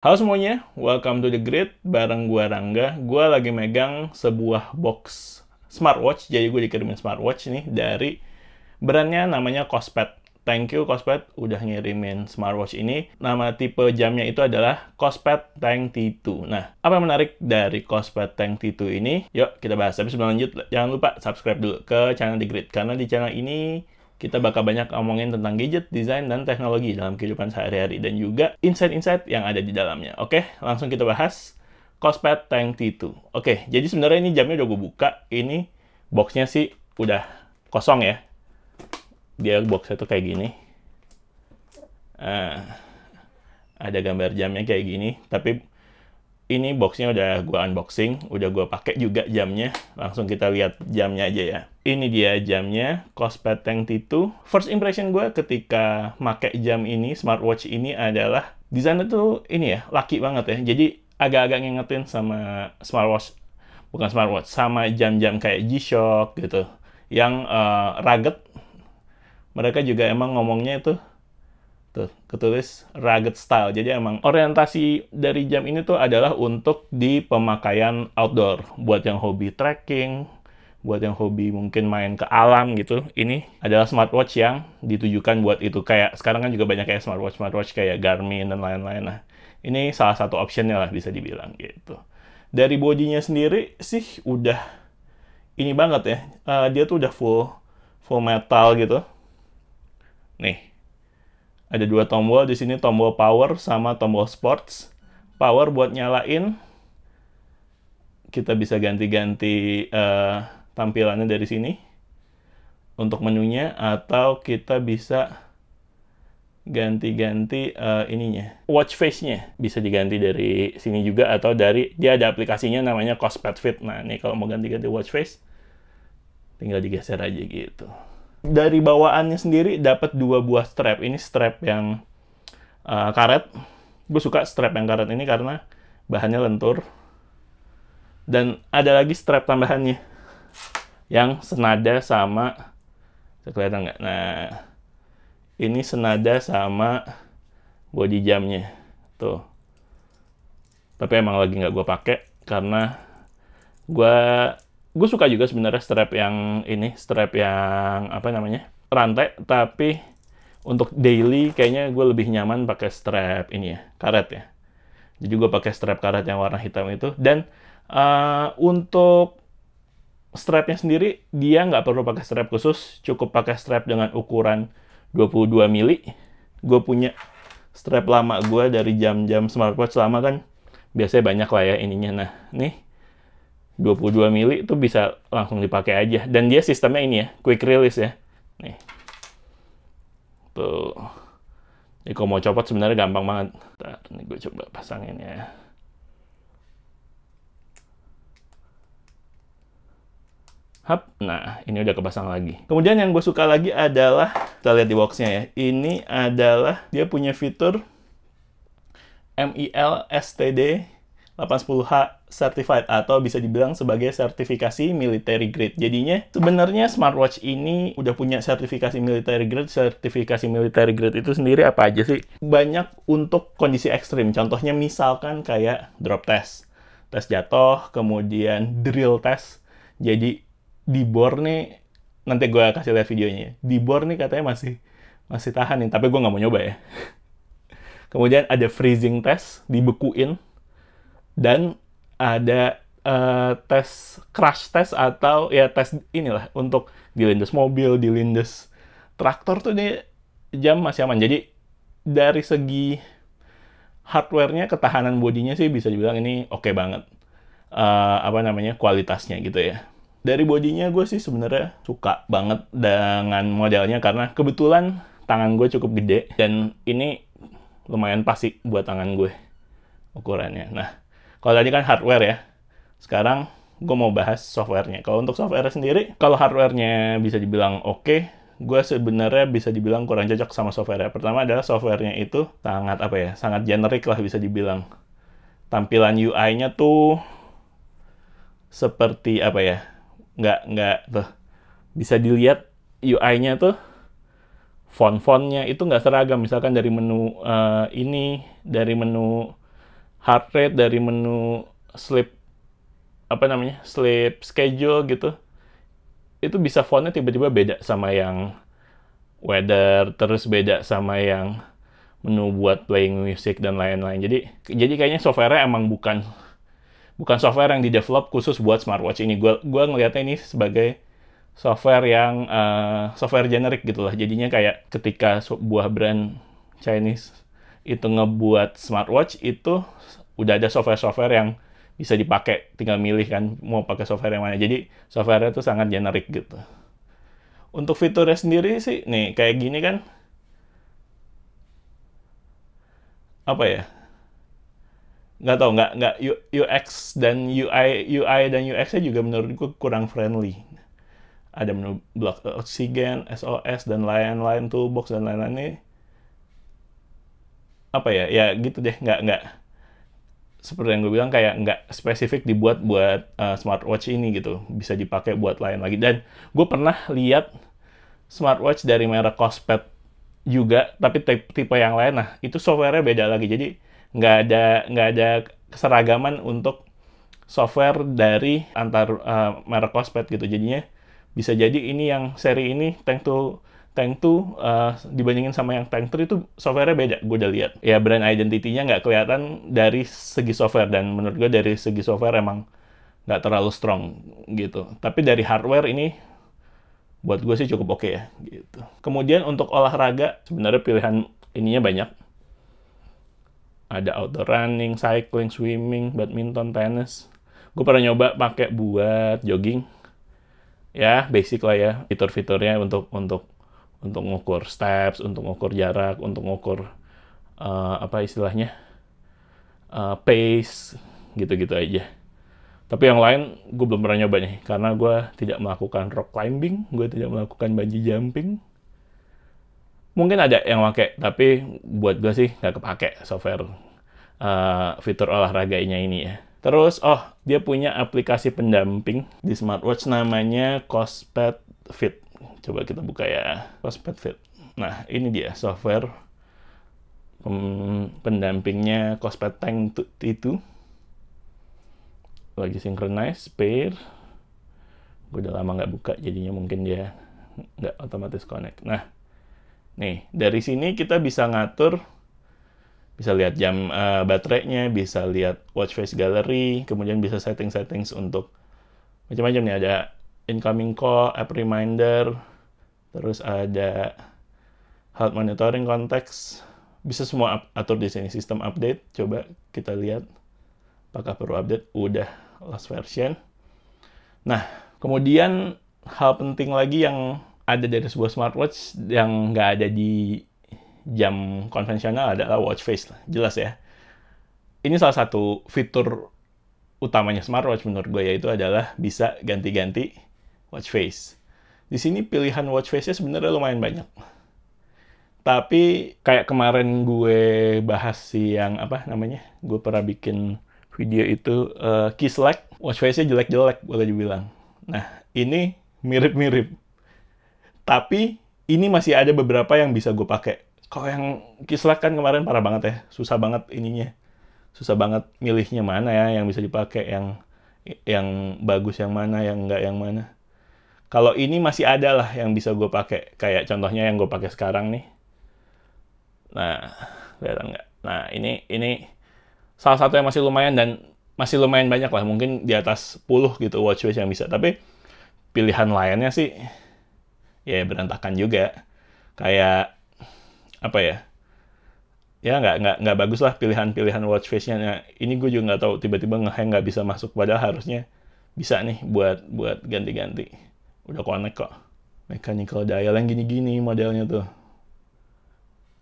Halo semuanya, welcome to the grid bareng gua Rangga. Gua lagi megang sebuah box smartwatch, jadi gue dikirimin smartwatch nih dari brandnya namanya Cospet. Thank you Cospet udah ngirimin smartwatch ini. Nama tipe jamnya itu adalah Cospet Tank T2. Nah, apa yang menarik dari Cospet Tank T2 ini? Yuk kita bahas. Tapi sebelum lanjut, jangan lupa subscribe dulu ke channel The Grid. Karena di channel ini kita bakal banyak ngomongin tentang gadget, desain, dan teknologi dalam kehidupan sehari-hari dan juga insight-insight yang ada di dalamnya. Oke, langsung kita bahas Cospad Tank T2. Oke, jadi sebenarnya ini jamnya udah gue buka. Ini boxnya sih udah kosong ya. Dia boxnya tuh kayak gini. Uh, ada gambar jamnya kayak gini, tapi ini boxnya udah gua unboxing, udah gua pakai juga jamnya. Langsung kita lihat jamnya aja ya. Ini dia jamnya, Cospet Tank T2. First impression gua ketika make jam ini, smartwatch ini adalah desainnya tuh ini ya, laki banget ya. Jadi agak-agak ngingetin sama smartwatch, bukan smartwatch, sama jam-jam kayak G-Shock gitu. Yang uh, rugged, mereka juga emang ngomongnya itu Tuh, ketulis rugged style. Jadi emang orientasi dari jam ini tuh adalah untuk di pemakaian outdoor. Buat yang hobi trekking, buat yang hobi mungkin main ke alam gitu. Ini adalah smartwatch yang ditujukan buat itu. Kayak sekarang kan juga banyak kayak smartwatch-smartwatch kayak Garmin dan lain-lain. Nah, ini salah satu optionnya lah bisa dibilang gitu. Dari bodinya sendiri sih udah ini banget ya. Uh, dia tuh udah full full metal gitu. Nih, ada dua tombol di sini, tombol power sama tombol sports. Power buat nyalain, kita bisa ganti-ganti uh, tampilannya dari sini untuk menunya atau kita bisa ganti-ganti uh, ininya watch face-nya bisa diganti dari sini juga atau dari dia ada aplikasinya namanya Cospad Fit nah ini kalau mau ganti-ganti watch face tinggal digeser aja gitu dari bawaannya sendiri dapat dua buah strap. Ini strap yang uh, karet. Gue suka strap yang karet ini karena bahannya lentur. Dan ada lagi strap tambahannya yang senada sama kelihatan nggak? Nah, ini senada sama body jamnya. Tuh. Tapi emang lagi nggak gue pakai karena gue gue suka juga sebenarnya strap yang ini strap yang apa namanya rantai tapi untuk daily kayaknya gue lebih nyaman pakai strap ini ya karet ya jadi gue pakai strap karet yang warna hitam itu dan uh, untuk strapnya sendiri dia nggak perlu pakai strap khusus cukup pakai strap dengan ukuran 22 mili gue punya strap lama gue dari jam-jam smartwatch lama kan biasanya banyak lah ya ininya nah nih 22 mili itu bisa langsung dipakai aja dan dia sistemnya ini ya quick release ya nih tuh ini kalau mau copot sebenarnya gampang banget Bentar, ini gue coba pasangin ya Hap, nah ini udah kepasang lagi. Kemudian yang gue suka lagi adalah, kita lihat di boxnya ya, ini adalah dia punya fitur MIL STD 810H Certified atau bisa dibilang sebagai sertifikasi military grade. Jadinya sebenarnya smartwatch ini udah punya sertifikasi military grade. Sertifikasi military grade itu sendiri apa aja sih? Banyak untuk kondisi ekstrim. Contohnya misalkan kayak drop test, tes jatuh, kemudian drill test. Jadi di bor nih nanti gue kasih lihat videonya. Di bor nih katanya masih masih tahan nih, tapi gue nggak mau nyoba ya. Kemudian ada freezing test, dibekuin dan ada uh, tes crash test atau ya tes inilah untuk dilindes mobil, dilindes traktor tuh dia jam masih aman. Jadi dari segi hardwarenya, ketahanan bodinya sih bisa dibilang ini oke okay banget. Uh, apa namanya kualitasnya gitu ya. Dari bodinya gue sih sebenarnya suka banget dengan modelnya karena kebetulan tangan gue cukup gede dan ini lumayan pasti buat tangan gue ukurannya. Nah, kalau tadi kan hardware ya. Sekarang gue mau bahas softwarenya. Kalau untuk software sendiri, kalau hardwarenya bisa dibilang oke, okay, gue sebenarnya bisa dibilang kurang cocok sama software. Pertama adalah softwarenya itu sangat apa ya, sangat generik lah bisa dibilang. Tampilan UI-nya tuh seperti apa ya, nggak nggak tuh bisa dilihat UI-nya tuh font-fontnya itu nggak seragam. Misalkan dari menu uh, ini, dari menu heart rate dari menu sleep apa namanya sleep schedule gitu itu bisa fontnya tiba-tiba beda sama yang weather terus beda sama yang menu buat playing music dan lain-lain jadi jadi kayaknya softwarenya emang bukan bukan software yang di develop khusus buat smartwatch ini Gue, gue ngelihatnya ini sebagai software yang uh, software generik gitulah jadinya kayak ketika sebuah brand Chinese itu ngebuat smartwatch itu udah ada software-software yang bisa dipakai tinggal milih kan mau pakai software yang mana jadi softwarenya tuh sangat generik gitu untuk fiturnya sendiri sih nih kayak gini kan apa ya nggak tahu nggak nggak UX dan UI UI dan UX-nya juga menurutku kurang friendly ada menu blok oksigen SOS dan lain-lain toolbox dan lain-lain nih apa ya ya gitu deh nggak nggak seperti yang gue bilang kayak nggak spesifik dibuat buat uh, smartwatch ini gitu bisa dipakai buat lain lagi dan gue pernah lihat smartwatch dari merek Cospet juga tapi tipe, tipe yang lain nah itu softwarenya beda lagi jadi nggak ada nggak ada keseragaman untuk software dari antar uh, merek Cospet gitu jadinya bisa jadi ini yang seri ini thanks to Tank 2 uh, eh, dibandingin sama yang Tank 3 itu softwarenya beda, gue udah lihat. Ya brand identity-nya nggak kelihatan dari segi software dan menurut gue dari segi software emang nggak terlalu strong gitu. Tapi dari hardware ini buat gue sih cukup oke okay ya gitu. Kemudian untuk olahraga sebenarnya pilihan ininya banyak. Ada outdoor running, cycling, swimming, badminton, tennis. Gue pernah nyoba pakai buat jogging. Ya, basic lah ya fitur-fiturnya untuk untuk untuk ngukur steps, untuk ngukur jarak, untuk ngukur uh, apa istilahnya uh, pace gitu-gitu aja. Tapi yang lain gue belum pernah nyoba nih karena gue tidak melakukan rock climbing, gue tidak melakukan bungee jumping. Mungkin ada yang pakai, tapi buat gue sih nggak kepake software uh, fitur olahraganya ini ya. Terus, oh, dia punya aplikasi pendamping di smartwatch namanya Cospad Fit Coba kita buka ya, prospect Fit. Nah, ini dia software pendampingnya Cospet Tank itu. Lagi synchronize, pair. Gue udah lama nggak buka, jadinya mungkin dia nggak otomatis connect. Nah, nih, dari sini kita bisa ngatur bisa lihat jam uh, baterainya, bisa lihat watch face gallery, kemudian bisa setting-settings untuk macam-macam nih ada incoming call, app reminder, terus ada health monitoring context. Bisa semua atur di sini, sistem update. Coba kita lihat apakah perlu update. Udah last version. Nah, kemudian hal penting lagi yang ada dari sebuah smartwatch yang nggak ada di jam konvensional adalah watch face jelas ya. Ini salah satu fitur utamanya smartwatch menurut gue yaitu adalah bisa ganti-ganti watch face. Di sini pilihan watch face-nya sebenarnya lumayan banyak. Tapi kayak kemarin gue bahas si yang apa namanya? Gue pernah bikin video itu uh, key select, watch face-nya jelek-jelek boleh dibilang. Nah, ini mirip-mirip. Tapi ini masih ada beberapa yang bisa gue pakai. Kalau yang key kan kemarin parah banget ya, susah banget ininya. Susah banget milihnya mana ya yang bisa dipakai, yang yang bagus yang mana, yang enggak yang mana. Kalau ini masih ada lah yang bisa gue pakai. Kayak contohnya yang gue pakai sekarang nih. Nah, kelihatan nggak? Nah, ini ini salah satu yang masih lumayan dan masih lumayan banyak lah. Mungkin di atas 10 gitu watch face yang bisa. Tapi pilihan lainnya sih ya berantakan juga. Kayak apa ya? ya nggak nggak nggak bagus lah pilihan-pilihan watch face-nya. Nah, ini gue juga nggak tahu tiba-tiba ngeheng nggak bisa masuk padahal harusnya bisa nih buat buat ganti-ganti udah connect kok mechanical dial yang gini-gini modelnya tuh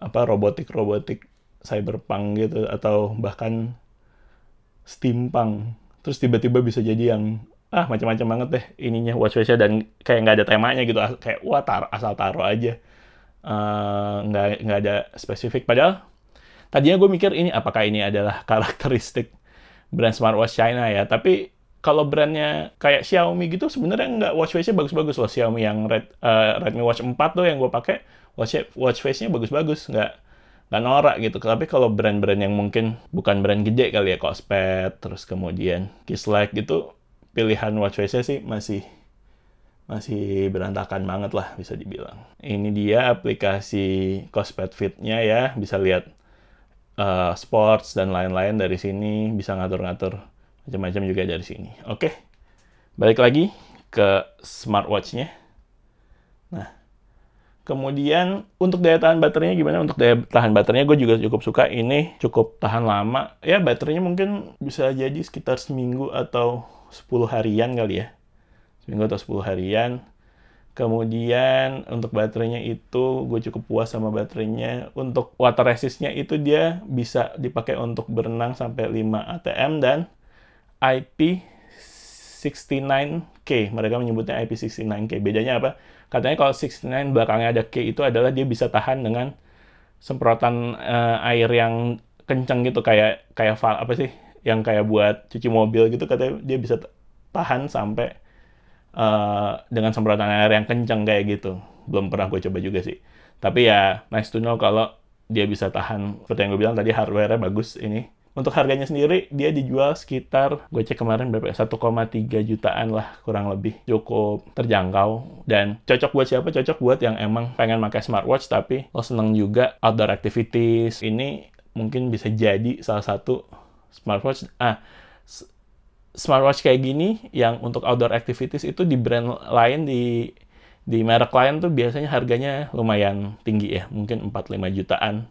apa robotik robotik cyberpunk gitu atau bahkan steampunk terus tiba-tiba bisa jadi yang ah macam-macam banget deh ininya watch face dan kayak nggak ada temanya gitu ah, kayak wah tar asal taro aja eh, nggak uh, nggak ada spesifik padahal tadinya gue mikir ini apakah ini adalah karakteristik brand smartwatch China ya tapi kalau brandnya kayak Xiaomi gitu sebenarnya nggak watch face-nya bagus-bagus loh Xiaomi yang Red, uh, Redmi Watch 4 tuh yang gue pakai watch watch face-nya bagus-bagus nggak nggak norak gitu tapi kalau brand-brand yang mungkin bukan brand gede kali ya Cospet terus kemudian Kislek gitu pilihan watch face-nya sih masih masih berantakan banget lah bisa dibilang ini dia aplikasi Cospet Fit-nya ya bisa lihat uh, sports dan lain-lain dari sini bisa ngatur-ngatur macam-macam juga dari sini oke balik lagi ke smartwatchnya nah kemudian untuk daya tahan baterainya gimana untuk daya tahan baterainya gue juga cukup suka ini cukup tahan lama ya baterainya mungkin bisa jadi sekitar seminggu atau 10 harian kali ya seminggu atau 10 harian Kemudian untuk baterainya itu gue cukup puas sama baterainya. Untuk water resistnya itu dia bisa dipakai untuk berenang sampai 5 ATM dan IP69K. Mereka menyebutnya IP69K. Bedanya apa? Katanya kalau 69 belakangnya ada K itu adalah dia bisa tahan dengan semprotan uh, air yang kenceng gitu kayak kayak apa sih? Yang kayak buat cuci mobil gitu katanya dia bisa tahan sampai uh, dengan semprotan air yang kenceng kayak gitu. Belum pernah gue coba juga sih. Tapi ya nice to know kalau dia bisa tahan seperti yang gue bilang tadi hardware-nya bagus ini untuk harganya sendiri, dia dijual sekitar, gue cek kemarin berapa 1,3 ya, jutaan lah kurang lebih. Cukup terjangkau dan cocok buat siapa? Cocok buat yang emang pengen pakai smartwatch tapi lo seneng juga outdoor activities. Ini mungkin bisa jadi salah satu smartwatch. Ah, smartwatch kayak gini yang untuk outdoor activities itu di brand lain di di merek lain tuh biasanya harganya lumayan tinggi ya, mungkin 4-5 jutaan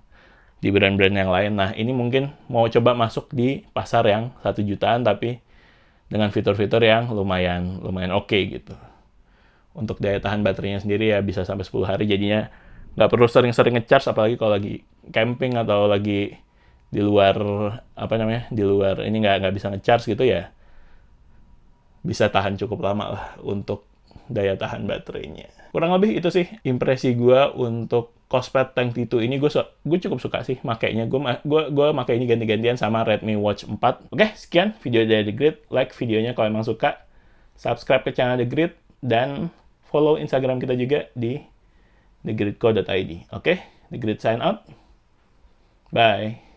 di brand-brand yang lain. Nah, ini mungkin mau coba masuk di pasar yang satu jutaan tapi dengan fitur-fitur yang lumayan lumayan oke okay, gitu. Untuk daya tahan baterainya sendiri ya bisa sampai 10 hari jadinya nggak perlu sering-sering ngecharge apalagi kalau lagi camping atau lagi di luar apa namanya di luar ini nggak nggak bisa ngecharge gitu ya bisa tahan cukup lama lah untuk daya tahan baterainya kurang lebih itu sih impresi gue untuk Cospad Tank T2 ini gue gue cukup suka sih makainya. Gue gue gue makai ini ganti-gantian sama Redmi Watch 4. Oke, sekian video dari The Grid. Like videonya kalau emang suka. Subscribe ke channel The Grid dan follow Instagram kita juga di thegridco.id. Oke, The Grid sign out. Bye.